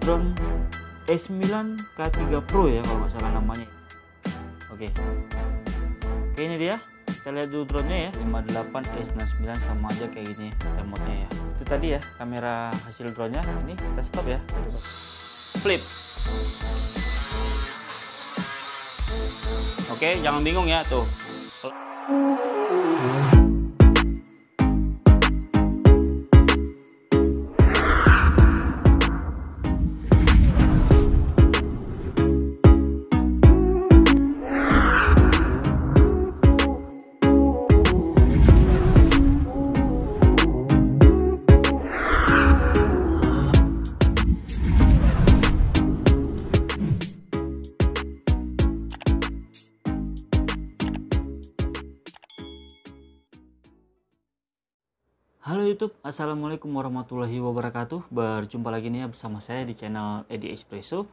Snapdragon S9 K3 Pro ya kalau nggak salah namanya oke okay. oke ini dia kita lihat dulu drone-nya ya 58 S99 sama aja kayak gini remote-nya ya itu tadi ya kamera hasil drone-nya ini kita stop ya coba flip oke okay, jangan bingung ya tuh YouTube, Assalamualaikum warahmatullahi wabarakatuh. Berjumpa lagi nih ya bersama saya di channel Edi Espresso.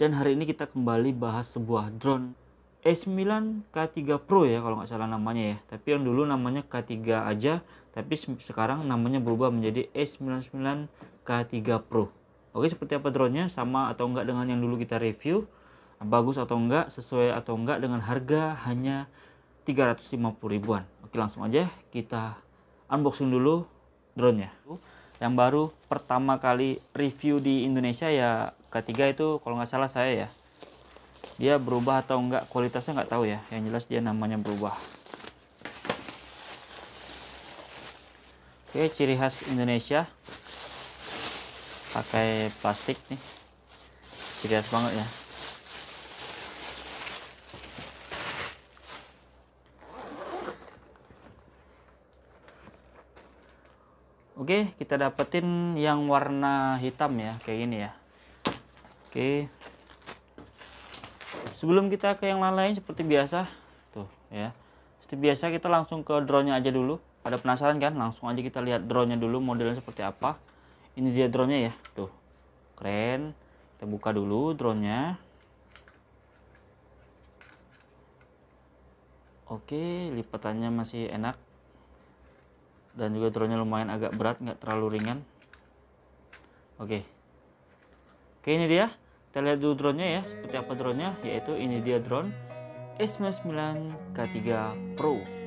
Dan hari ini kita kembali bahas sebuah drone S9K3 Pro ya kalau nggak salah namanya ya. Tapi yang dulu namanya K3 aja, tapi sekarang namanya berubah menjadi S99K3 Pro. Oke, seperti apa drone-nya? Sama atau enggak dengan yang dulu kita review? Bagus atau enggak? Sesuai atau enggak dengan harga hanya 350 ribuan. Oke, langsung aja kita unboxing dulu drone ya yang baru pertama kali review di Indonesia ya ketiga itu kalau nggak salah saya ya dia berubah atau enggak kualitasnya nggak tahu ya yang jelas dia namanya berubah oke ciri khas Indonesia pakai plastik nih ciri khas banget ya Oke, kita dapetin yang warna hitam ya, kayak ini ya. Oke. Sebelum kita ke yang lain-lain seperti biasa, tuh ya. Seperti biasa kita langsung ke drone-nya aja dulu. Ada penasaran kan? Langsung aja kita lihat drone-nya dulu modelnya seperti apa. Ini dia drone-nya ya, tuh. Keren. Kita buka dulu drone-nya. Oke, lipatannya masih enak dan juga drone-nya lumayan agak berat nggak terlalu ringan oke oke ini dia kita lihat dulu drone-nya ya seperti apa drone-nya yaitu ini dia drone S99 K3 Pro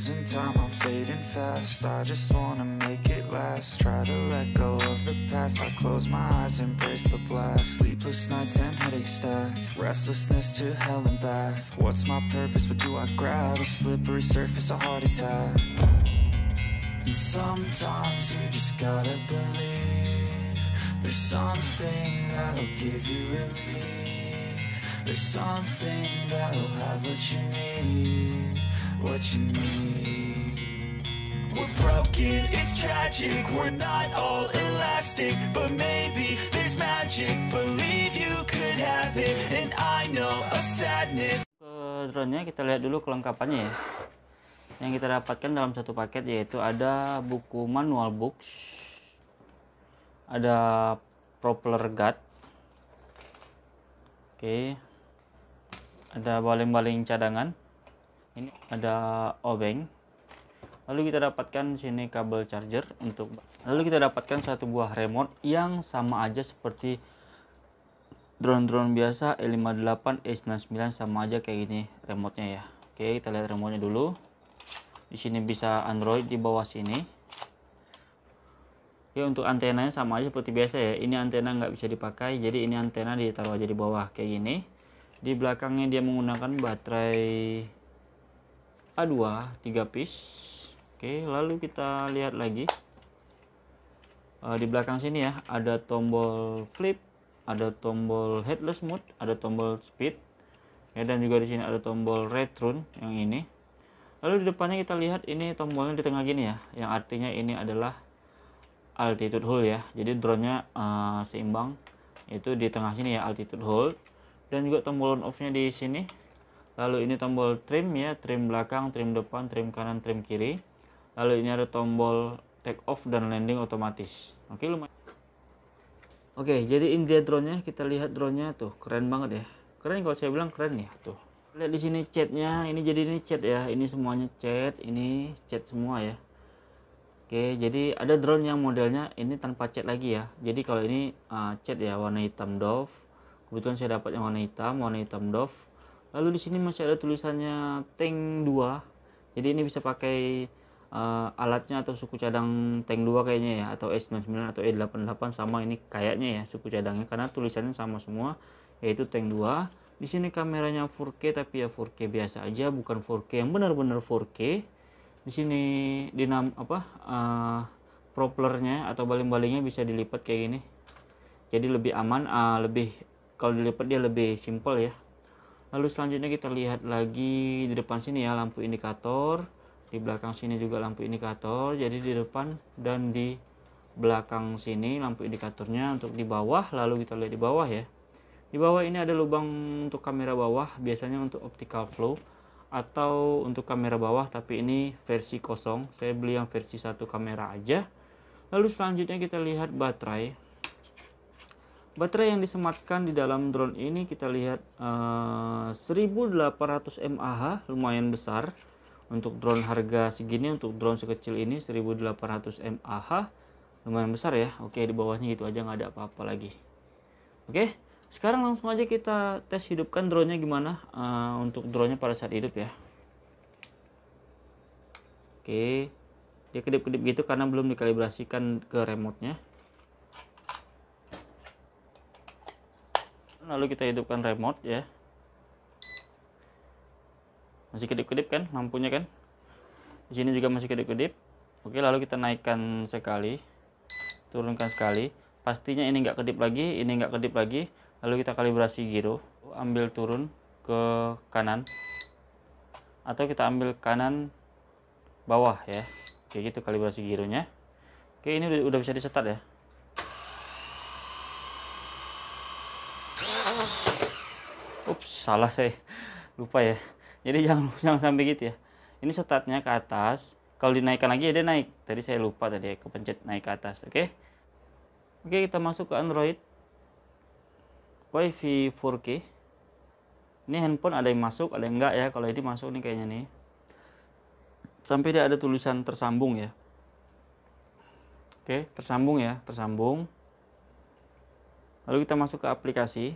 losing time, I'm fading fast I just wanna make it last Try to let go of the past I close my eyes, embrace the blast. Sleepless nights and headaches stack Restlessness to hell and back What's my purpose, what do I grab? A slippery surface, a heart attack And sometimes you just gotta believe There's something that'll give you relief There's something now drone-nya kita lihat dulu kelengkapannya ya. Yang kita dapatkan dalam satu paket yaitu ada buku manual books, ada propeller guard, oke. Okay ada baling-baling cadangan ini ada obeng lalu kita dapatkan sini kabel charger untuk lalu kita dapatkan satu buah remote yang sama aja seperti drone-drone biasa E58 E99 sama aja kayak gini remotenya ya oke kita lihat remotenya dulu di sini bisa Android di bawah sini oke untuk antenanya sama aja seperti biasa ya ini antena nggak bisa dipakai jadi ini antena ditaruh aja di bawah kayak gini di belakangnya dia menggunakan baterai A2 3 piece Oke lalu kita lihat lagi eh, di belakang sini ya ada tombol flip ada tombol headless mode ada tombol speed ya dan juga di sini ada tombol return yang ini lalu di depannya kita lihat ini tombolnya di tengah gini ya yang artinya ini adalah altitude hold ya jadi drone nya uh, eh, seimbang itu di tengah sini ya altitude hold dan juga tombol on off nya di sini lalu ini tombol trim ya trim belakang trim depan trim kanan trim kiri lalu ini ada tombol take off dan landing otomatis oke lumayan oke jadi ini dia drone nya kita lihat drone nya tuh keren banget ya keren kalau saya bilang keren ya tuh lihat di sini catnya ini jadi ini chat ya ini semuanya chat, ini chat semua ya Oke, jadi ada drone yang modelnya ini tanpa chat lagi ya. Jadi kalau ini uh, ah, cat ya warna hitam Dove, kebetulan saya dapat yang warna hitam warna hitam Dove lalu di sini masih ada tulisannya tank 2 jadi ini bisa pakai uh, alatnya atau suku cadang tank 2 kayaknya ya atau S99 atau E88 sama ini kayaknya ya suku cadangnya karena tulisannya sama semua yaitu tank 2 di sini kameranya 4K tapi ya 4K biasa aja bukan 4K yang benar-benar 4K di sini dinam apa uh, propellernya atau baling-balingnya bisa dilipat kayak gini jadi lebih aman uh, lebih kalau dilipat dia lebih simpel ya lalu selanjutnya kita lihat lagi di depan sini ya lampu indikator di belakang sini juga lampu indikator jadi di depan dan di belakang sini lampu indikatornya untuk di bawah lalu kita lihat di bawah ya di bawah ini ada lubang untuk kamera bawah biasanya untuk optical flow atau untuk kamera bawah tapi ini versi kosong saya beli yang versi satu kamera aja lalu selanjutnya kita lihat baterai Baterai yang disematkan di dalam drone ini kita lihat uh, eh, 1800 mAh, lumayan besar untuk drone harga segini untuk drone sekecil ini 1800 mAh lumayan besar ya. Oke, di bawahnya itu aja nggak ada apa-apa lagi. Oke, sekarang langsung aja kita tes hidupkan drone-nya gimana uh, untuk drone-nya pada saat hidup ya. Oke. Dia kedip-kedip gitu karena belum dikalibrasikan ke remote-nya. lalu kita hidupkan remote ya masih kedip-kedip kan lampunya kan di sini juga masih kedip-kedip oke lalu kita naikkan sekali turunkan sekali pastinya ini nggak kedip lagi ini nggak kedip lagi lalu kita kalibrasi giro ambil turun ke kanan atau kita ambil kanan bawah ya kayak gitu kalibrasi gironya oke ini udah, bisa disetat ya ups salah saya lupa ya jadi jangan jangan sampai gitu ya ini startnya ke atas kalau dinaikkan lagi ya dia naik tadi saya lupa tadi ya kepencet naik ke atas oke okay? oke okay, kita masuk ke Android wifi 4K ini handphone ada yang masuk ada yang enggak ya kalau ini masuk nih kayaknya nih sampai dia ada tulisan tersambung ya oke okay, tersambung ya tersambung lalu kita masuk ke aplikasi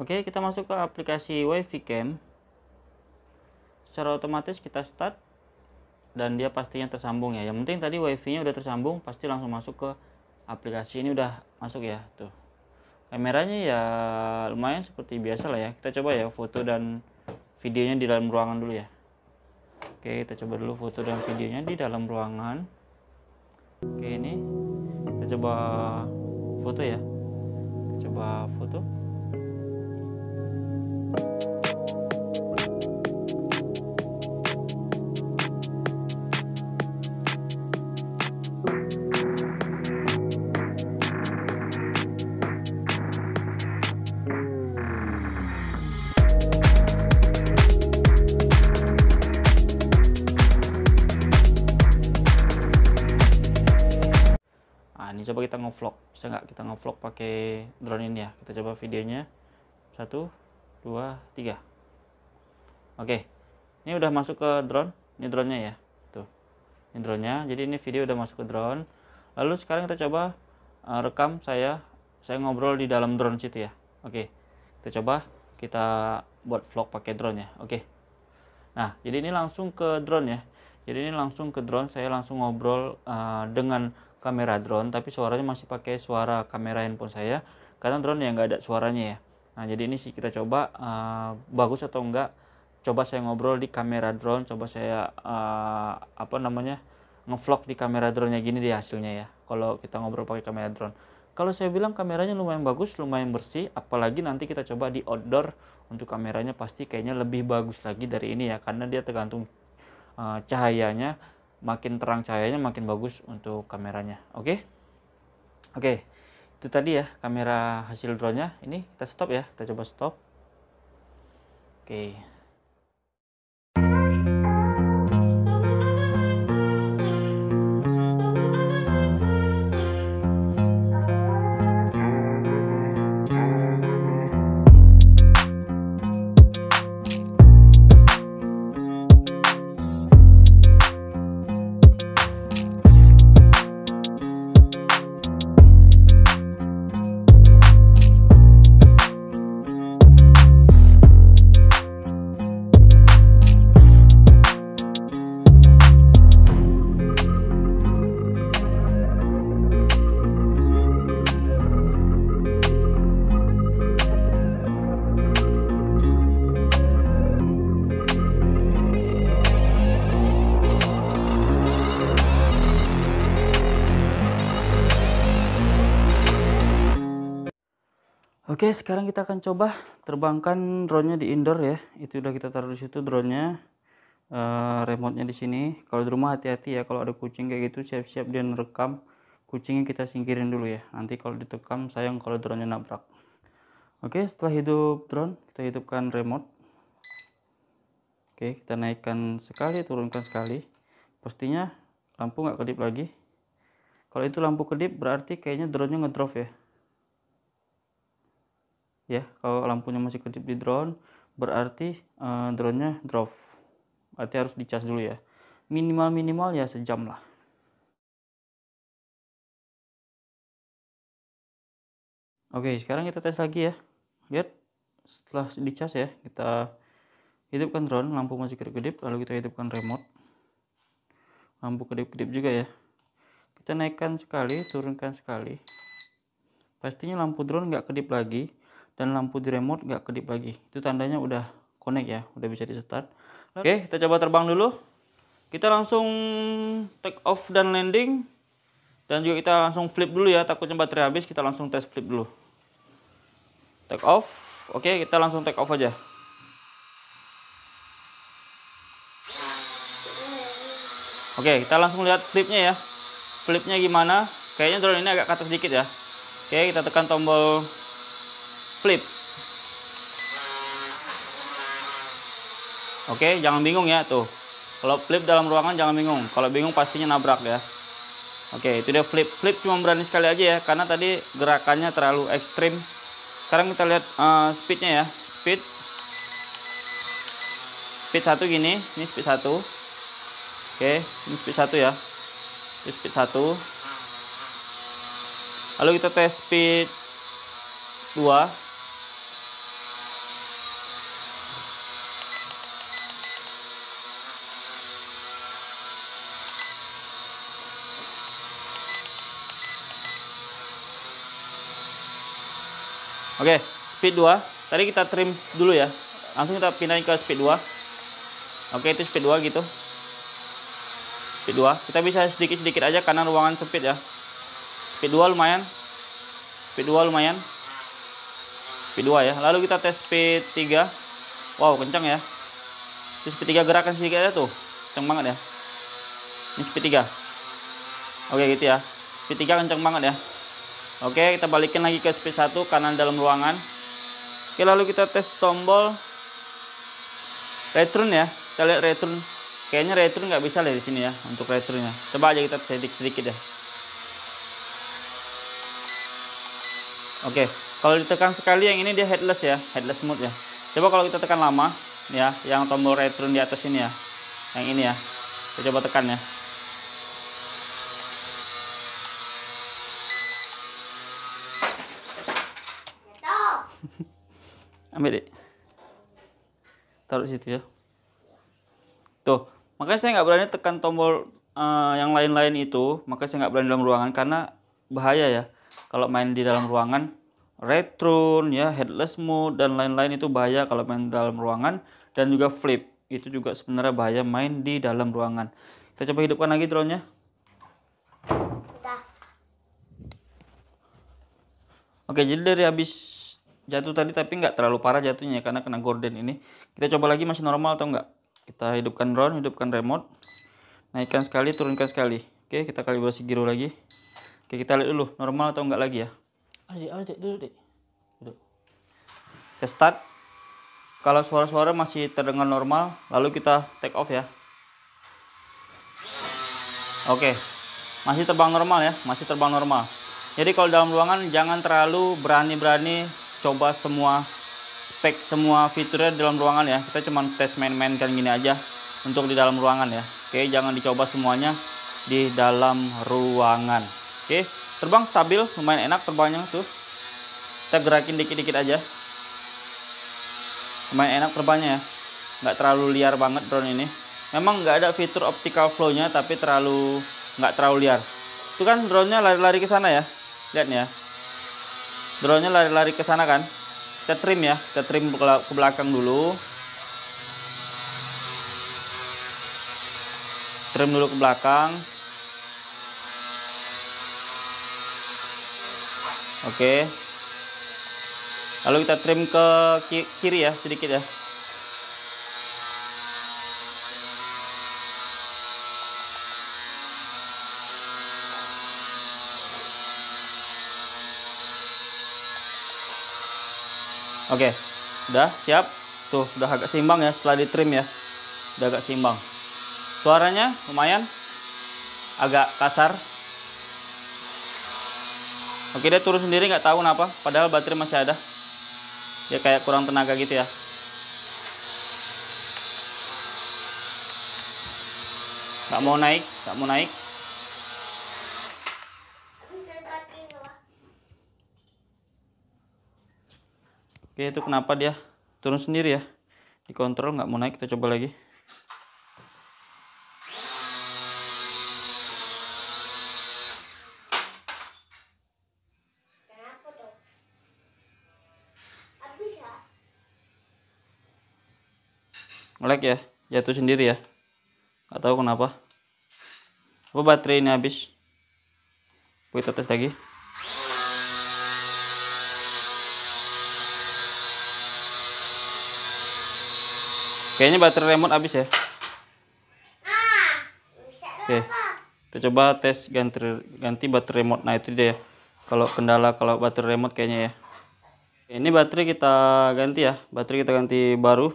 Oke, kita masuk ke aplikasi WiFi Cam. Secara otomatis kita start dan dia pastinya tersambung ya. Yang penting tadi WiFi-nya udah tersambung, pasti langsung masuk ke aplikasi ini udah masuk ya, tuh. Kameranya ya lumayan seperti biasa lah ya. Kita coba ya foto dan videonya di dalam ruangan dulu ya. Oke, kita coba dulu foto dan videonya di dalam ruangan. Oke, ini kita coba foto ya. Kita coba foto. bisa nggak kita ngevlog pakai drone ini ya kita coba videonya satu dua tiga oke ini udah masuk ke drone ini drone nya ya tuh ini drone nya jadi ini video udah masuk ke drone lalu sekarang kita coba eh, rekam saya saya ngobrol di dalam drone situ ya oke kita coba kita buat vlog pakai drone ya oke nah jadi ini langsung ke drone ya jadi ini langsung ke drone saya langsung ngobrol uh, dengan kamera drone tapi suaranya masih pakai suara kamera handphone saya karena drone yang nggak ada suaranya ya nah jadi ini sih kita coba uh, bagus atau enggak coba saya ngobrol di kamera drone coba saya uh, apa namanya ngevlog di kamera drone-nya gini deh hasilnya ya kalau kita ngobrol pakai kamera drone kalau saya bilang kameranya lumayan bagus lumayan bersih apalagi nanti kita coba di outdoor untuk kameranya pasti kayaknya lebih bagus lagi dari ini ya karena dia tergantung uh, cahayanya makin terang cahayanya makin bagus untuk kameranya oke okay? oke okay, itu tadi ya kamera hasil drone nya ini kita stop ya kita coba stop oke okay. Oke, sekarang kita akan coba terbangkan drone-nya di indoor ya. Itu udah kita taruh di situ drone-nya. Uh, remote-nya di sini. Kalau di rumah hati-hati ya kalau ada kucing kayak gitu siap-siap dia nerekam. Kucingnya kita singkirin dulu ya. Nanti kalau ditekam sayang kalau drone-nya nabrak. Oke, setelah hidup drone, kita hidupkan remote. Oke, kita naikkan sekali, turunkan sekali. Pastinya lampu nggak kedip lagi. Kalau itu lampu kedip berarti kayaknya drone-nya ngedrop ya ya kalau lampunya masih kedip di drone berarti uh, drone-nya drop berarti harus dicas dulu ya minimal minimal ya sejam lah oke sekarang kita tes lagi ya lihat setelah dicas ya kita hidupkan drone lampu masih kedip-kedip lalu kita hidupkan remote lampu kedip-kedip juga ya kita naikkan sekali turunkan sekali pastinya lampu drone nggak kedip lagi dan lampu di remote nggak kedip lagi itu tandanya udah connect ya udah bisa di start oke kita coba terbang dulu kita langsung take off dan landing dan juga kita langsung flip dulu ya takutnya baterai habis kita langsung tes flip dulu take off oke kita langsung take off aja oke kita langsung lihat flipnya ya flipnya gimana kayaknya drone ini agak kata sedikit ya oke kita tekan tombol flip. Oke, jangan bingung ya tuh. Kalau flip dalam ruangan jangan bingung. Kalau bingung pastinya nabrak ya. Oke, itu dia flip. Flip cuma berani sekali aja ya, karena tadi gerakannya terlalu ekstrim. Sekarang kita lihat uh, speednya ya. Speed. Speed satu gini. Ini speed satu. Oke, ini speed satu ya. Ini speed satu. Lalu kita tes speed 2 Oke, speed 2. Tadi kita trim dulu ya. Langsung kita pindahin ke speed 2. Oke, itu speed 2 gitu. Speed 2. Kita bisa sedikit-sedikit aja karena ruangan sempit ya. Speed 2 lumayan. Speed 2 lumayan. Speed 2 ya. Lalu kita tes speed 3. Wow, kencang ya. Itu speed 3 gerakan sedikit aja tuh. Kencang banget ya. Ini speed 3. Oke gitu ya. Speed 3 kencang banget ya. Oke, kita balikin lagi ke speed 1 kanan dalam ruangan. Oke, lalu kita tes tombol return ya. Kita lihat return. Kayaknya return nggak bisa dari di sini ya untuk returnnya. Coba aja kita sedikit sedikit ya. Oke, kalau ditekan sekali yang ini dia headless ya, headless mode ya. Coba kalau kita tekan lama ya, yang tombol return di atas ini ya. Yang ini ya. Kita coba tekan ya. ambil deh taruh situ ya tuh makanya saya nggak berani tekan tombol uh, yang lain-lain itu makanya saya nggak berani dalam ruangan karena bahaya ya kalau main di dalam ruangan retrun ya headless mode dan lain-lain itu bahaya kalau main dalam ruangan dan juga flip itu juga sebenarnya bahaya main di dalam ruangan kita coba hidupkan lagi drone nya Oke, jadi dari habis jatuh tadi tapi nggak terlalu parah jatuhnya karena kena gorden ini kita coba lagi masih normal atau nggak kita hidupkan drone hidupkan remote naikkan sekali turunkan sekali oke kita kalibrasi giro lagi oke kita lihat dulu normal atau nggak lagi ya aja aja dulu deh duduk kita start kalau suara-suara masih terdengar normal lalu kita take off ya oke masih terbang normal ya masih terbang normal jadi kalau dalam ruangan jangan terlalu berani-berani coba semua spek semua fiturnya dalam ruangan ya kita cuma tes main-main kan gini aja untuk di dalam ruangan ya oke jangan dicoba semuanya di dalam ruangan oke terbang stabil lumayan enak terbangnya tuh kita gerakin dikit-dikit aja lumayan enak terbangnya ya nggak terlalu liar banget drone ini memang nggak ada fitur optical flow nya tapi terlalu nggak terlalu liar itu kan drone nya lari-lari ke sana ya lihat nih ya drone-nya lari-lari ke sana kan kita trim ya kita trim ke belakang dulu trim dulu ke belakang oke lalu kita trim ke kiri ya sedikit ya Oke, udah siap. Tuh, udah agak seimbang ya setelah di trim ya. Udah agak seimbang. Suaranya lumayan agak kasar. Oke, dia turun sendiri nggak tahu kenapa, padahal baterai masih ada. Dia kayak kurang tenaga gitu ya. Nggak mau naik, nggak mau naik. Oke, iya, itu kenapa dia turun sendiri ya. Dikontrol nggak mau naik, kita coba lagi. Ya? Ngelag ya, jatuh sendiri ya. Gak tahu kenapa. Apa baterainya habis? Kita tes lagi. Kayaknya baterai remote habis ya. Ah, Oke. Kita coba tes ganti ganti baterai remote. Nah, itu dia ya. Kalau kendala kalau baterai remote kayaknya ya. Ini baterai kita ganti ya. Baterai kita ganti baru.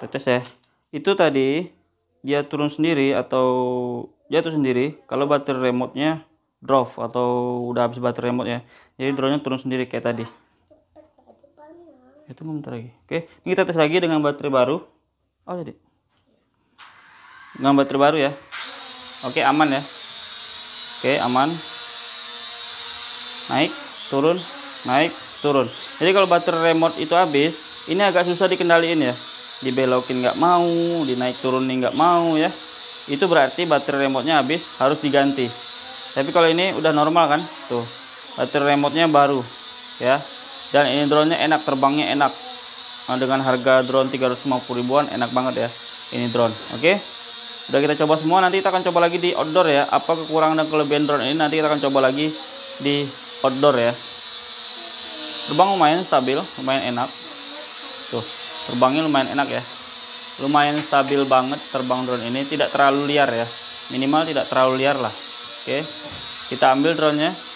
Kita tes ya. Itu tadi dia turun sendiri atau jatuh sendiri kalau baterai remote-nya drop atau udah habis baterai remote ya. Jadi drone-nya turun sendiri kayak tadi itu bentar lagi oke ini kita tes lagi dengan baterai baru oh jadi dengan baterai baru ya oke aman ya oke aman naik turun naik turun jadi kalau baterai remote itu habis ini agak susah dikendaliin ya dibelokin nggak mau dinaik nih nggak mau ya itu berarti baterai remote-nya habis harus diganti tapi kalau ini udah normal kan tuh baterai remote-nya baru ya dan ini drone nya enak terbangnya enak nah, dengan harga drone 350 ribuan enak banget ya ini drone oke okay? udah kita coba semua nanti kita akan coba lagi di outdoor ya apa kekurangan dan kelebihan drone ini nanti kita akan coba lagi di outdoor ya terbang lumayan stabil lumayan enak tuh terbangnya lumayan enak ya lumayan stabil banget terbang drone ini tidak terlalu liar ya minimal tidak terlalu liar lah oke kita ambil drone nya